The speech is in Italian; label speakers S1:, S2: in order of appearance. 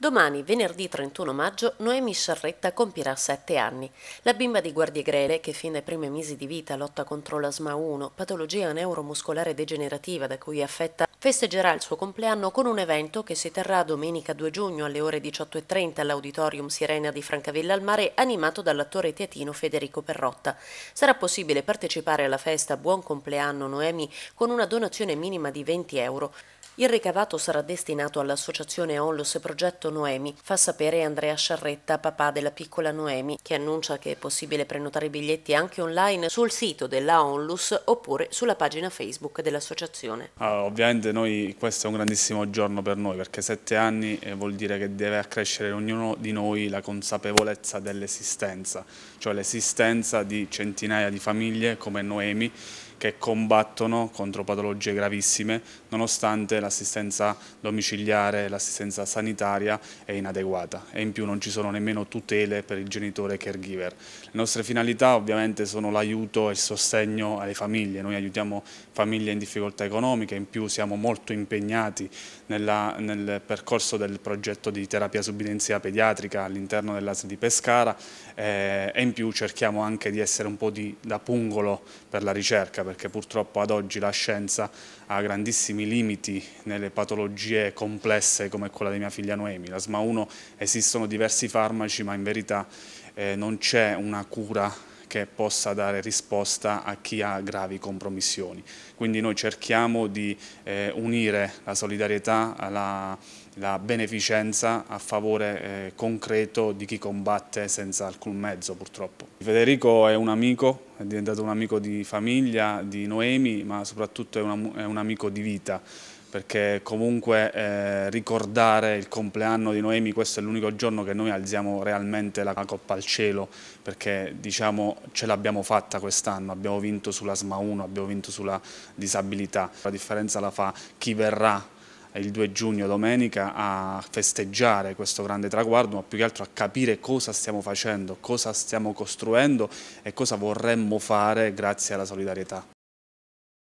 S1: Domani, venerdì 31 maggio, Noemi Sciarretta compirà 7 anni. La bimba di Guardie Grele, che fin dai primi mesi di vita lotta contro l'asma 1, patologia neuromuscolare degenerativa da cui è affetta, festeggerà il suo compleanno con un evento che si terrà domenica 2 giugno alle ore 18.30 all'Auditorium Sirena di Francavilla al Mare, animato dall'attore teatino Federico Perrotta. Sarà possibile partecipare alla festa Buon compleanno Noemi con una donazione minima di 20 euro. Il ricavato sarà destinato all'associazione Onlus Progetto Noemi, fa sapere Andrea Sciarretta, papà della piccola Noemi, che annuncia che è possibile prenotare i biglietti anche online sul sito della Onlus oppure sulla pagina Facebook dell'associazione.
S2: Allora, ah, ovviamente noi, questo è un grandissimo giorno per noi perché sette anni eh, vuol dire che deve accrescere in ognuno di noi la consapevolezza dell'esistenza, cioè l'esistenza di centinaia di famiglie come Noemi che combattono contro patologie gravissime nonostante l'assistenza domiciliare, l'assistenza sanitaria è inadeguata e in più non ci sono nemmeno tutele per il genitore caregiver. Le nostre finalità ovviamente sono l'aiuto e il sostegno alle famiglie, noi aiutiamo famiglie in difficoltà economiche, in più siamo molto impegnati nella, nel percorso del progetto di terapia subidenzia pediatrica all'interno dell'ASL di Pescara eh, e in più cerchiamo anche di essere un po' di, da pungolo per la ricerca, perché purtroppo ad oggi la scienza ha grandissimi limiti nelle patologie complesse come quella di mia figlia Noemi. La sma 1 esistono diversi farmaci ma in verità eh, non c'è una cura che possa dare risposta a chi ha gravi compromissioni. Quindi noi cerchiamo di eh, unire la solidarietà alla la beneficenza a favore eh, concreto di chi combatte senza alcun mezzo purtroppo. Federico è un amico, è diventato un amico di famiglia, di Noemi, ma soprattutto è, una, è un amico di vita perché comunque eh, ricordare il compleanno di Noemi, questo è l'unico giorno che noi alziamo realmente la coppa al cielo, perché diciamo ce l'abbiamo fatta quest'anno, abbiamo vinto sulla SMA 1, abbiamo vinto sulla disabilità, la differenza la fa chi verrà il 2 giugno domenica a festeggiare questo grande traguardo, ma più che altro a capire cosa stiamo facendo, cosa stiamo costruendo e cosa vorremmo fare grazie alla solidarietà.